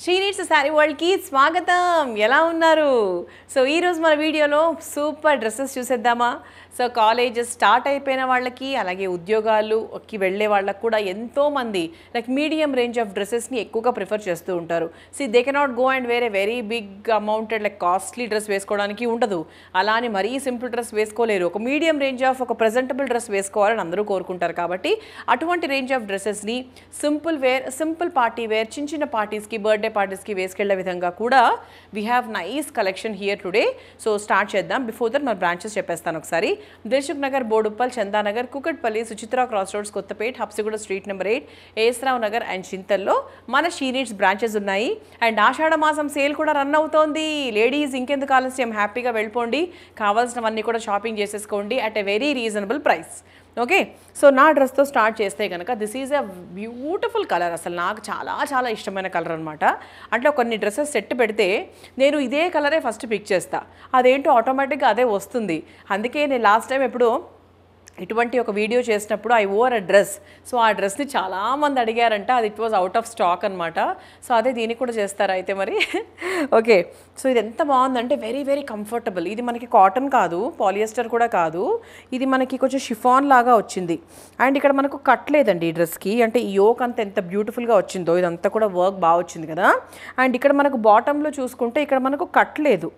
శ్రీనీట్స్ శారీ వరల్డ్కి స్వాగతం ఎలా ఉన్నారు సో ఈరోజు మన వీడియోలో సూపర్ డ్రెస్సెస్ చూసేద్దామా సో కాలేజ్ స్టార్ట్ అయిపోయిన వాళ్ళకి అలాగే ఉద్యోగాలుకి వెళ్ళే వాళ్ళకి కూడా ఎంతోమంది లైక్ మీడియం రేంజ్ ఆఫ్ డ్రెస్సెస్ని ఎక్కువగా ప్రిఫర్ చేస్తూ ఉంటారు see they cannot go and వేరే very big amounted like costly dress వేసుకోవడానికి ఉండదు అలా అని మరీ సింపుల్ డ్రెస్ వేసుకోలేరు ఒక మీడియం రేంజ్ ఆఫ్ ఒక ప్రజెంటబుల్ డ్రెస్ వేసుకోవాలని అందరూ కోరుకుంటారు కాబట్టి అటువంటి రేంజ్ ఆఫ్ డ్రెస్సెస్ని simple wear simple party wear చిన్న చిన్న పార్టీస్కి బర్త్డే పార్టీస్కి వేసుకెళ్లే విధంగా కూడా we have nice collection here today so start చేద్దాం బిఫోర్ దట్ మన బ్రాంచెస్ చెప్పేస్తాను ఒకసారి Dilsukhnagar Boduppal Chandanagar Kukatpally Suchitra cross roads Kothapet Habsiguda street number eight AS Rao Nagar and చింతల్లో మన షీనీడ్స్ బ్రాంచెస్ ఉన్నాయి అండ్ ఆషాఢ మాసం సేల్ కూడా రన్ అవుతోంది లేడీస్ ఇంకెందుకు ఆలస్యం హ్యాపీగా వెళ్ళిపోండి కావాల్సినవన్నీ కూడా షాపింగ్ చేసేసుకోండి at a very reasonable price okay so నా డ్రెస్తో స్టార్ట్ చేస్తే కనుక this is a beautiful colour అసలు నాకు చాలా చాలా ఇష్టమైన కలర్ అనమాట అట్లా కొన్ని డ్రెస్సెస్ సెట్ పెడితే నేను ఇదే కలరే ఫస్ట్ పిక్ చేస్తా అదేంటో ఆటోమేటిక్గా అదే వస్తుంది అందుకే నేను లాస్ట్ టైం ఎప్పుడు ఇటువంటి ఒక వీడియో చేసినప్పుడు I wore a dress so ఆ డ్రెస్ని చాలామంది అడిగారంట అది it was out of stock అనమాట సో అదే దీనికి కూడా చేస్తారా అయితే మరి ఓకే సో ఇది ఎంత బాగుందంటే వెరీ వెరీ కంఫర్టబుల్ ఇది మనకి కాటన్ కాదు పాలియస్టర్ కూడా కాదు ఇది మనకి కొంచెం షిఫాన్ లాగా వచ్చింది అండ్ ఇక్కడ మనకు కట్టలేదండి ఈ డ్రెస్కి అంటే ఈ యోక్ అంత ఎంత బ్యూటిఫుల్గా వచ్చిందో ఇదంతా కూడా వర్క్ బాగా వచ్చింది కదా అండ్ ఇక్కడ మనకు బాటంలో చూసుకుంటే ఇక్కడ మనకు కట్టలేదు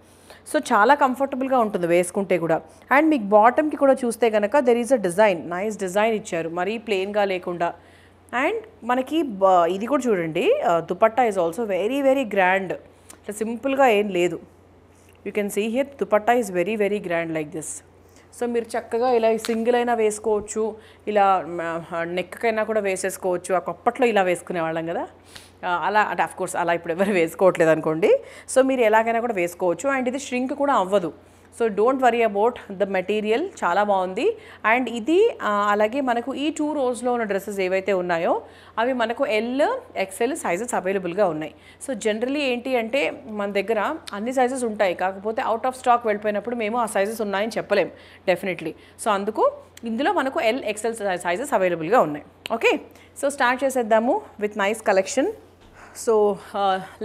సో చాలా కంఫర్టబుల్గా ఉంటుంది వేసుకుంటే కూడా అండ్ మీకు బాటమ్కి కూడా చూస్తే కనుక there is a design nice design ఇచ్చారు మరీ ప్లెయిన్గా లేకుండా అండ్ మనకి ఇది కూడా చూడండి dupatta is also very very grand ఇట్లా సింపుల్గా ఏం లేదు you can see here dupatta is very very grand like this so మీరు చక్కగా ఇలా సింగిల్ అయినా వేసుకోవచ్చు ఇలా నెక్కకైనా కూడా వేసేసుకోవచ్చు అప్పట్లో ఇలా వేసుకునే వాళ్ళం కదా అలా అంటే అఫ్కోర్స్ అలా ఇప్పుడు ఎవరు వేసుకోవట్లేదు అనుకోండి సో మీరు ఎలాగైనా కూడా వేసుకోవచ్చు అండ్ ఇది ష్రింక్ కూడా అవ్వదు so don't worry about the material చాలా బాగుంది అండ్ ఇది అలాగే మనకు ఈ టూ రోజులో ఉన్న డ్రెస్సెస్ ఏవైతే ఉన్నాయో అవి మనకు ఎల్ ఎక్సెల్ సైజెస్ అవైలబుల్గా ఉన్నాయి సో జనరలీ ఏంటి అంటే మన దగ్గర అన్ని సైజెస్ ఉంటాయి కాకపోతే అవుట్ ఆఫ్ స్టాక్ వెళ్ళిపోయినప్పుడు మేము ఆ సైజెస్ ఉన్నాయని చెప్పలేం డెఫినెట్లీ సో అందుకు ఇందులో మనకు ఎల్ ఎక్సెల్ సైజెస్ అవైలబుల్గా ఉన్నాయి ఓకే సో స్టార్ట్ చేసేద్దాము with nice collection so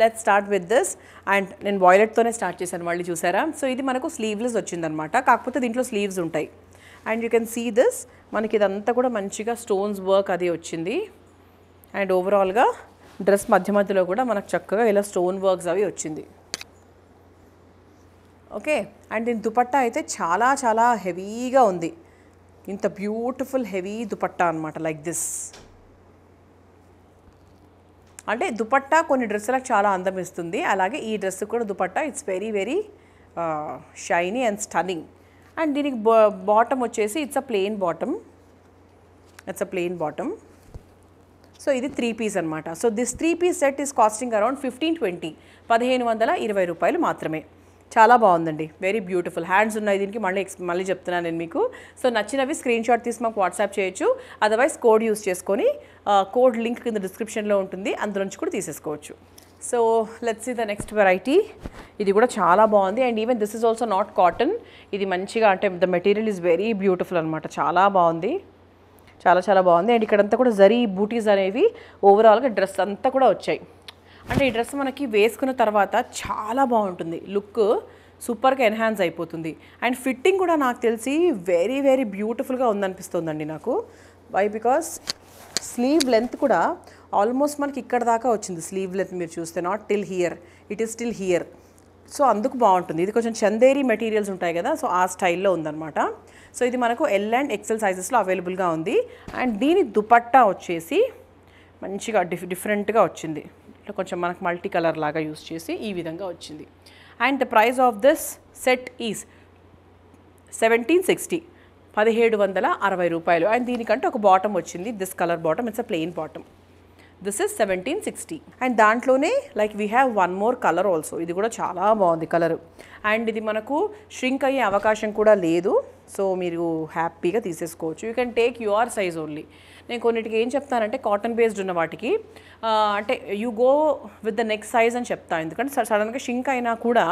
let start with this and నేను వాయిలెట్తోనే స్టార్ట్ చేశాను మళ్ళీ చూసారా సో ఇది మనకు స్లీవ్లెస్ వచ్చిందనమాట కాకపోతే దీంట్లో స్లీవ్స్ ఉంటాయి and you can see this మనకి ఇదంతా కూడా మంచిగా స్టోన్స్ వర్క్ అది వచ్చింది అండ్ ఓవరాల్గా డ్రెస్ మధ్య మధ్యలో కూడా మనకు చక్కగా ఇలా స్టోన్ వర్క్స్ అవి వచ్చింది ఓకే అండ్ దీని దుపట్టా అయితే చాలా చాలా హెవీగా ఉంది ఇంత బ్యూటిఫుల్ హెవీ దుపట్టా అనమాట లైక్ దిస్ అంటే దుపట్టా కొన్ని డ్రెస్సులకు చాలా అందం ఇస్తుంది అలాగే ఈ డ్రెస్ కూడా dupatta it's very very shiny and stunning and దీనికి బాటమ్ వచ్చేసి it's a plain bottom it's a plain bottom so ఇది త్రీ పీస్ అనమాట so this three piece set is costing around fifteen twenty పదిహేను వందల ఇరవై రూపాయలు మాత్రమే చాలా బాగుందండి వెరీ బ్యూటిఫుల్ హ్యాండ్స్ ఉన్నాయి దీనికి మళ్ళీ మళ్ళీ చెప్తున్నాను నేను మీకు సో నచ్చినవి స్క్రీన్ షాట్ తీసి మాకు వాట్సాప్ చేయొచ్చు అదర్వైజ్ కోడ్ యూస్ చేసుకొని కోడ్ లింక్ కింద డిస్క్రిప్షన్లో ఉంటుంది అందులోంచి కూడా తీసేసుకోవచ్చు సో లెట్స్ ఈ ద నెక్స్ట్ వెరైటీ ఇది కూడా చాలా బాగుంది and even this is also not cotton ఇది మంచిగా అంటే the material is very beautiful అనమాట చాలా బాగుంది చాలా చాలా బాగుంది అండ్ ఇక్కడంతా కూడా జరీ బూటీస్ అనేవి ఓవరాల్గా డ్రెస్ అంతా కూడా వచ్చాయి అంటే ఈ డ్రెస్ మనకి వేసుకున్న తర్వాత చాలా బాగుంటుంది లుక్ సూపర్గా ఎన్హాన్స్ అయిపోతుంది అండ్ ఫిట్టింగ్ కూడా నాకు తెలిసి వెరీ వెరీ బ్యూటిఫుల్గా ఉందనిపిస్తుందండి నాకు వై బికాస్ స్లీవ్ లెంత్ కూడా ఆల్మోస్ట్ మనకి ఇక్కడ దాకా వచ్చింది స్లీవ్ లెంత్ మీరు చూస్తే not till here it is still here so అందుకు బాగుంటుంది ఇది కొంచెం చందేరి మెటీరియల్స్ ఉంటాయి కదా సో ఆ స్టైల్లో ఉందన్నమాట సో ఇది మనకు ఎల్ అండ్ ఎక్సెల్ సైజెస్లో అవైలబుల్గా ఉంది అండ్ దీని దుపట్టా వచ్చేసి మంచిగా డిఫ్ డిఫరెంట్గా వచ్చింది ఇట్లా కొంచెం మనకు మల్టీ కలర్ లాగా యూస్ చేసి ఈ విధంగా వచ్చింది and the price of this set is seventeen sixty పదిహేడు వందల అరవై రూపాయలు అండ్ దీనికంటే ఒక బాటమ్ వచ్చింది this colour bottom it's a plain bottom this is seventeen sixty and దాంట్లోనే like we have one more colour also ఇది కూడా చాలా బాగుంది కలర్ అండ్ ఇది మనకు ష్రింక్ అయ్యే అవకాశం కూడా లేదు సో మీరు హ్యాపీగా తీసేసుకోవచ్చు you can take your size only నేను కొన్నిటికి ఏం చెప్తానంటే కాటన్ బేస్డ్ ఉన్న వాటికి అంటే you go with the next size అని చెప్తాను ఎందుకంటే సడన్గా షింక్ అయినా కూడా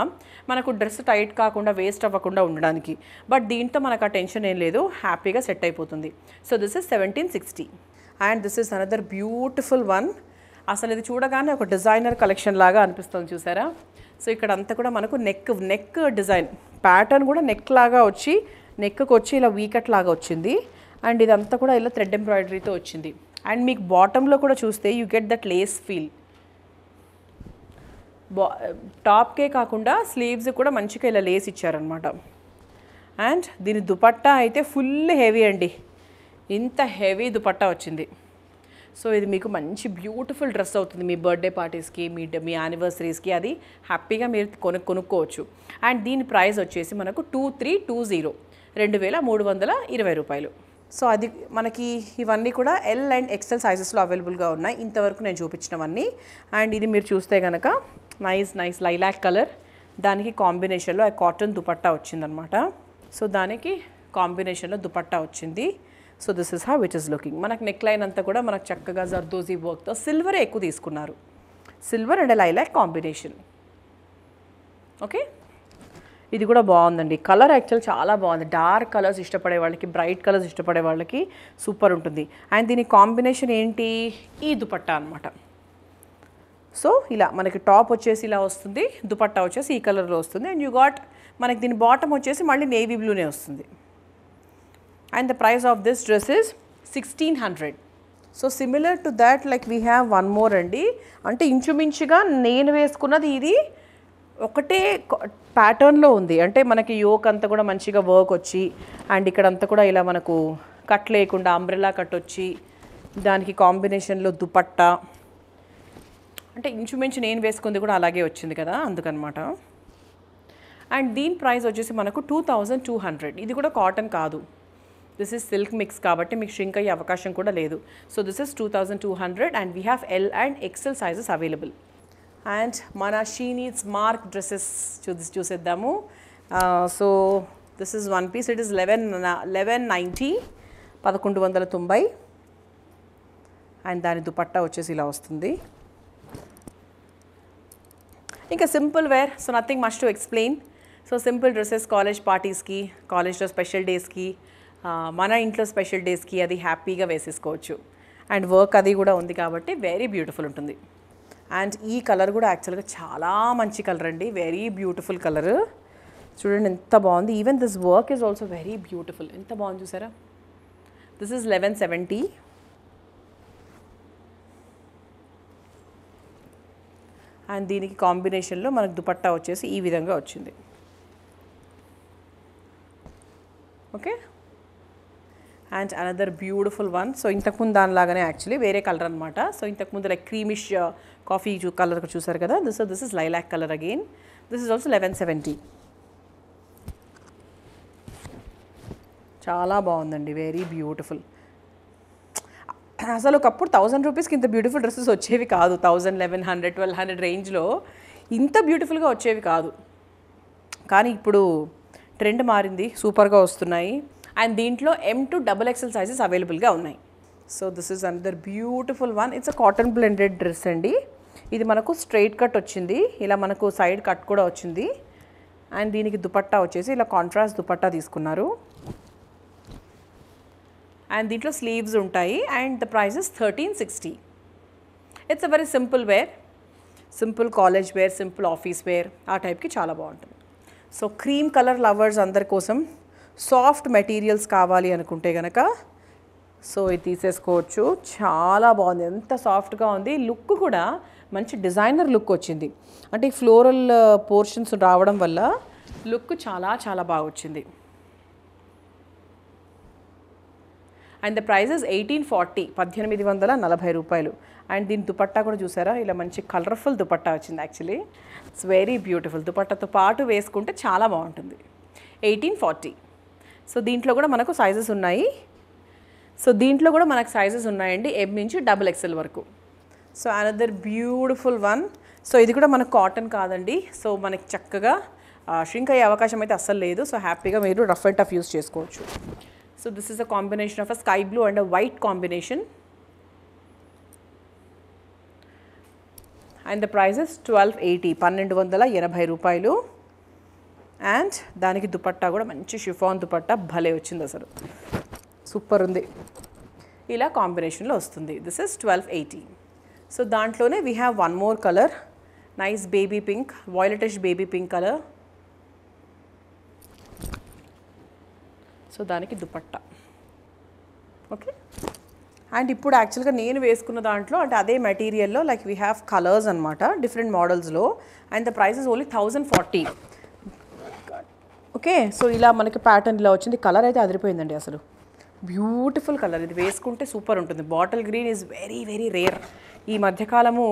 మనకు డ్రెస్ టైట్ కాకుండా వేస్ట్ అవ్వకుండా ఉండడానికి బట్ దీంతో మనకు ఆ టెన్షన్ ఏం లేదు హ్యాపీగా సెట్ అయిపోతుంది so this is seventeen sixty and this is another beautiful one అసలు ఇది చూడగానే ఒక డిజైనర్ కలెక్షన్ లాగా అనిపిస్తుంది చూసారా సో ఇక్కడ అంతా కూడా మనకు నెక్ నెక్ డిజైన్ ప్యాటర్న్ కూడా నెక్ లాగా వచ్చి నెక్కకు వచ్చి ఇలా వీకట్ లాగా వచ్చింది అండ్ ఇదంతా కూడా ఇలా థ్రెడ్ ఎంబ్రాయిడరీతో వచ్చింది అండ్ మీకు బాటంలో కూడా చూస్తే you get that lace feel బా టాప్కే కాకుండా స్లీవ్స్ కూడా మంచిగా ఇలా లేస్ ఇచ్చారనమాట అండ్ దీని దుపట్టా అయితే ఫుల్ హెవీ అండి ఇంత హెవీ దుపట్టా వచ్చింది సో ఇది మీకు మంచి బ్యూటిఫుల్ డ్రెస్ అవుతుంది మీ బర్త్డే పార్టీస్కి మీ మీ యానివర్సరీస్కి అది హ్యాపీగా మీరు కొను కొనుక్కోవచ్చు అండ్ దీని ప్రైస్ వచ్చేసి మనకు టూ త్రీ టూ జీరో రెండు వేల మూడు వందల ఇరవై రూపాయలు సో అది మనకి ఇవన్నీ కూడా ఎల్ అండ్ ఎక్సెల్ సైజెస్లో అవైలబుల్గా ఉన్నాయి ఇంతవరకు నేను చూపించినవన్నీ అండ్ ఇది మీరు చూస్తే కనుక నైస్ నైస్ లైలాక్ కలర్ దానికి కాంబినేషన్లో ఆ కాటన్ దుపట్టా వచ్చిందనమాట సో దానికి కాంబినేషన్లో దుపట్టా వచ్చింది so this is ah which is looking మనకు నెక్ లైన్ అంతా కూడా మనకు చక్కగా జర్దోజీ వర్క్తో సిల్వరే ఎక్కువ తీసుకున్నారు silver and lilac combination okay ఇది కూడా బాగుందండి కలర్ యాక్చువల్ చాలా బాగుంది డార్క్ కలర్స్ ఇష్టపడే వాళ్ళకి బ్రైట్ కలర్స్ ఇష్టపడే వాళ్ళకి సూపర్ ఉంటుంది అండ్ దీని కాంబినేషన్ ఏంటి ఈ దుపట్టా అనమాట సో ఇలా మనకి టాప్ వచ్చేసి ఇలా వస్తుంది దుపట్టా వచ్చేసి ఈ కలర్లో వస్తుంది అండ్ యూ గాట్ మనకి దీని బాటమ్ వచ్చేసి మళ్ళీ నేవీ బ్లూనే వస్తుంది and the price of this dress is sixteen hundred so similar to that like we have one more అండి అంటే ఇంచుమించుగా నేను వేసుకున్నది ఇది ఒకటే ప్యాటర్న్లో ఉంది అంటే మనకి యోక్ అంతా కూడా మంచిగా వర్క్ వచ్చి అండ్ ఇక్కడ అంతా కూడా ఇలా మనకు కట్ లేకుండా అంబ్రెలా కట్ వచ్చి దానికి కాంబినేషన్లో దుపట్టా అంటే ఇంచుమించు నేను వేసుకుంది కూడా అలాగే వచ్చింది కదా అందుకనమాట అండ్ దీని ప్రైస్ వచ్చేసి మనకు టూ థౌజండ్ టూ హండ్రెడ్ ఇది కూడా కాటన్ కాదు దిస్ ఇస్ సిల్క్ మిక్స్ కాబట్టి మీకు షింక్ అయ్యే అవకాశం కూడా లేదు so this is two two hundred and we have L and XL sizes available and మన షీ నీడ్స్ మార్క్ డ్రెస్సెస్ చూ చూసేద్దాము so this is one piece it is eleven eleven ninety పదకొండు వందల తొంభై అండ్ దాని దుపట్టా వచ్చేసి ఇలా వస్తుంది ఇంకా simple wear so nothing must to explain so simple dresses college పార్టీస్కి కాలేజ్లో స్పెషల్ డేస్కి మన ఇంట్లో స్పెషల్ డేస్కి అది హ్యాపీగా వేసేసుకోవచ్చు అండ్ వర్క్ అది కూడా ఉంది కాబట్టి వెరీ బ్యూటిఫుల్ ఉంటుంది అండ్ ఈ కలర్ కూడా యాక్చువల్గా చాలా మంచి కలర్ అండి వెరీ బ్యూటిఫుల్ కలర్ చూడండి ఎంత బాగుంది even this work is also very beautiful ఎంత బాగుంది చూసారా this is eleven seventy and దీనికి కాంబినేషన్లో మనకు దుపట్టా వచ్చేసి ఈ విధంగా వచ్చింది okay and another beautiful one so ఇంతకుముందు దానిలాగానే యాక్చువల్లీ వేరే కలర్ అనమాట సో ఇంతకుముందు లైక్ క్రీమిష్ కాఫీ కలర్ చూసారు కదా this this is lilac colour again this is also eleven seventy చాలా బాగుందండి వెరీ బ్యూటిఫుల్ అసలు ఒకప్పుడు థౌజండ్ రూపీస్కి ఇంత బ్యూటిఫుల్ డ్రెస్సెస్ వచ్చేవి కాదు thousand eleven hundred twelve hundred రేంజ్లో ఇంత బ్యూటిఫుల్గా వచ్చేవి కాదు కానీ ఇప్పుడు ట్రెండ్ మారింది సూపర్గా వస్తున్నాయి అండ్ దీంట్లో M to double XL sizes అవైలబుల్గా ఉన్నాయి so this is another beautiful one it's a cotton blended dress అండి ఇది మనకు స్ట్రైట్ కట్ వచ్చింది ఇలా మనకు సైడ్ కట్ కూడా వచ్చింది అండ్ దీనికి దుపట్టా వచ్చేసి ఇలా కాంట్రాస్ట్ దుపట్టా తీసుకున్నారు అండ్ దీంట్లో స్లీవ్స్ ఉంటాయి and the prices thirteen sixty it's a very simple wear simple college wear simple office wear ఆ టైప్కి చాలా బాగుంటుంది సో క్రీమ్ కలర్ లవర్స్ అందరి కోసం సాఫ్ట్ మెటీరియల్స్ కావాలి అనుకుంటే కనుక సో ఇది తీసేసుకోవచ్చు చాలా బాగుంది ఎంత సాఫ్ట్గా ఉంది లుక్ కూడా మంచి డిజైనర్ లుక్ వచ్చింది అంటే ఈ ఫ్లోరల్ పోర్షన్స్ రావడం వల్ల లుక్ చాలా చాలా బాగా వచ్చింది and the prices eighteen forty పద్దెనిమిది వందల నలభై రూపాయలు అండ్ దీని దుపట్టా కూడా చూసారా ఇలా మంచి కలర్ఫుల్ దుపట్టా వచ్చింది యాక్చువల్లీ ఇట్స్ వెరీ బ్యూటిఫుల్ దుపట్టాతో పాటు వేసుకుంటే చాలా బాగుంటుంది ఎయిటీన్ ఫార్టీ సో దీంట్లో కూడా మనకు సైజెస్ ఉన్నాయి సో దీంట్లో కూడా మనకు సైజెస్ ఉన్నాయండి ఎం నుంచి డబుల్ ఎక్స్ఎల్ వరకు so another beautiful one so ఇది కూడా మనకు కాటన్ కాదండి సో మనకి చక్కగా షింక్ అయ్యే అవకాశం అయితే అస్సలు లేదు సో హ్యాపీగా మీరు రఫ్ అండ్ టఫ్ యూస్ చేసుకోవచ్చు so this is a combination of a sky blue and a white combination and the prices twelve eighty పన్నెండు వందల ఎనభై రూపాయలు అండ్ దానికి దుపట్టా కూడా మంచి షిఫాన్ దుపట్టా భలే వచ్చింది అసలు సూపర్ ఉంది ఇలా కాంబినేషన్లో వస్తుంది this is twelve eighty so దాంట్లోనే we have one more colour nice baby pink violetish baby pink colour so దానికి దుపట్టా ఓకే అండ్ ఇప్పుడు యాక్చువల్గా నేను వేసుకున్న దాంట్లో అంటే అదే మెటీరియల్లో లైక్ వీ హ్యావ్ కలర్స్ అనమాట డిఫరెంట్ మోడల్స్లో and the price is only thousand forty okay so ఇలా మనకి ప్యాటర్న్ ఇలా వచ్చింది కలర్ అయితే అదిరిపోయిందండి అసలు బ్యూటిఫుల్ కలర్ ఇది వేసుకుంటే సూపర్ ఉంటుంది bottle green is very very rare ఈ మధ్యకాలము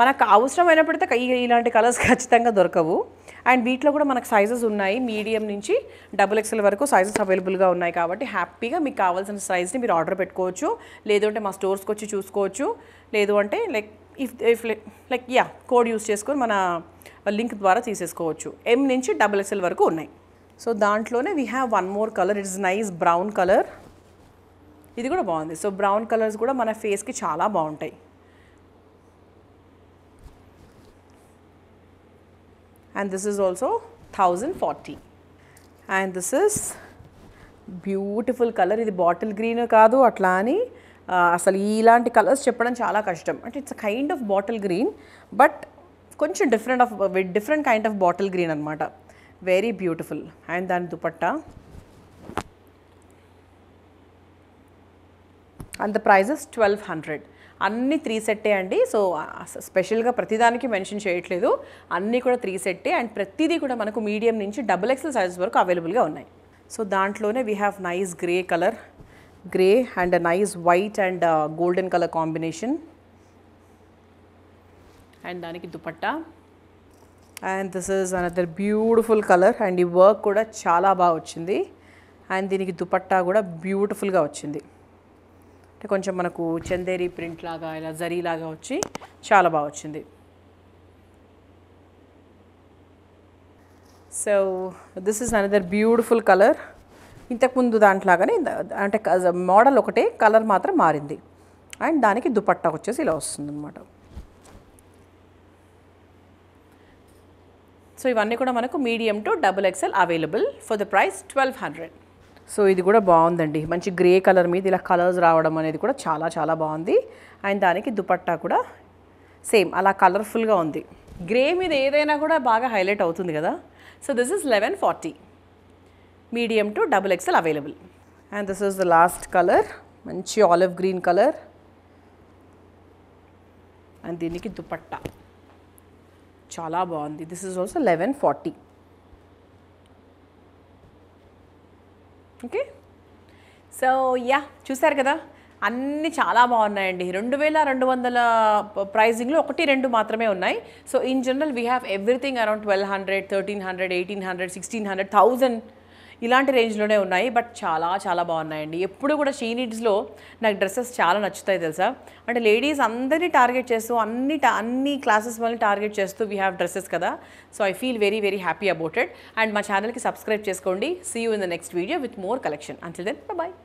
మనకు అవసరమైనప్పటికీ ఇలాంటి కలర్స్ ఖచ్చితంగా దొరకవు అండ్ వీటిలో కూడా మనకు సైజెస్ ఉన్నాయి మీడియం నుంచి డబుల్ ఎక్స్ఎల్ వరకు సైజెస్ అవైలబుల్గా ఉన్నాయి కాబట్టి హ్యాపీగా మీకు కావాల్సిన సైజ్ని మీరు ఆర్డర్ పెట్టుకోవచ్చు లేదు అంటే మా స్టోర్స్కి వచ్చి చూసుకోవచ్చు లేదు అంటే like if if like yeah code use చేసుకొని మన లింక్ ద్వారా తీసేసుకోవచ్చు ఎం నుంచి డబుల్ ఎక్స్ఎల్ వరకు ఉన్నాయి సో దాంట్లోనే we have one more colour it's nice brown colour ఇది కూడా బాగుంది సో బ్రౌన్ కలర్స్ కూడా మన ఫేస్కి చాలా బాగుంటాయి and this is also thousand forty and this is beautiful colour ఇది బాటిల్ గ్రీన్ కాదు అట్లా అని అసలు ఇలాంటి కలర్స్ చెప్పడం చాలా కష్టం అంటే it's kind of bottle green but కొంచెం different of different kind of bottle green అనమాట వెరీ బ్యూటిఫుల్ అండ్ దాని dupatta and the prices twelve hundred అన్నీ త్రీ సెట్టే అండి సో స్పెషల్గా ప్రతిదానికి మెన్షన్ చేయట్లేదు అన్నీ కూడా త్రీ సెట్టే అండ్ ప్రతిదీ కూడా మనకు మీడియం నుంచి డబుల్ ఎక్స్ఎల్ సైజెస్ వరకు అవైలబుల్గా ఉన్నాయి సో దాంట్లోనే we have nice grey colour grey and nice white and golden colour combination and దానికి dupatta and this is another beautiful colour and ఈ వర్క్ కూడా చాలా బాగా వచ్చింది అండ్ దీనికి దుపట్టా కూడా బ్యూటిఫుల్గా వచ్చింది అంటే కొంచెం మనకు చందేరి ప్రింట్ లాగా ఇలా జరీలాగా వచ్చి చాలా బాగా వచ్చింది so this is another beautiful colour ఇంతకుముందు దాంట్లాగానే అంటే మోడల్ ఒకటే కలర్ మాత్రం మారింది అండ్ దానికి దుపట్టా వచ్చేసి ఇలా వస్తుంది అనమాట సో ఇవన్నీ కూడా మనకు medium to double XL available for the price twelve hundred so ఇది కూడా బాగుందండి మంచి గ్రే కలర్ మీద ఇలా కలర్స్ రావడం అనేది కూడా చాలా చాలా బాగుంది అండ్ దానికి దుపట్టా కూడా సేమ్ అలా కలర్ఫుల్గా ఉంది గ్రే మీద ఏదైనా కూడా బాగా హైలైట్ అవుతుంది కదా so this is eleven forty medium to double XL available and this is the last colour మంచి ఆలివ్ గ్రీన్ కలర్ అండ్ దీనికి దుపట్టా చాలా బాగుంది this is also eleven forty okay so yeah చూసారు కదా అన్నీ చాలా బాగున్నాయండి రెండు వేల రెండు వందల ప్రైజింగ్లో ఒకటి రెండు మాత్రమే ఉన్నాయి so in general we have everything around twelve hundred thirteen hundred eighteen hundred sixteen hundred thousand ఇలాంటి రేంజ్లోనే ఉన్నాయి బట్ చాలా చాలా బాగున్నాయండి ఎప్పుడు కూడా షీ నీడ్స్లో నాకు డ్రెస్సెస్ చాలా నచ్చుతాయి తెలుసా అంటే లేడీస్ అందరినీ టార్గెట్ చేస్తూ అన్ని అన్ని క్లాసెస్ వాళ్ళని టార్గెట్ చేస్తూ వీ హ్యావ్ డ్రెస్సెస్ కదా so I feel very very happy about it and మా ఛానల్కి సబ్స్క్రైబ్ చేసుకోండి see you in the next video with more collection అంటే దెన్ బాయ్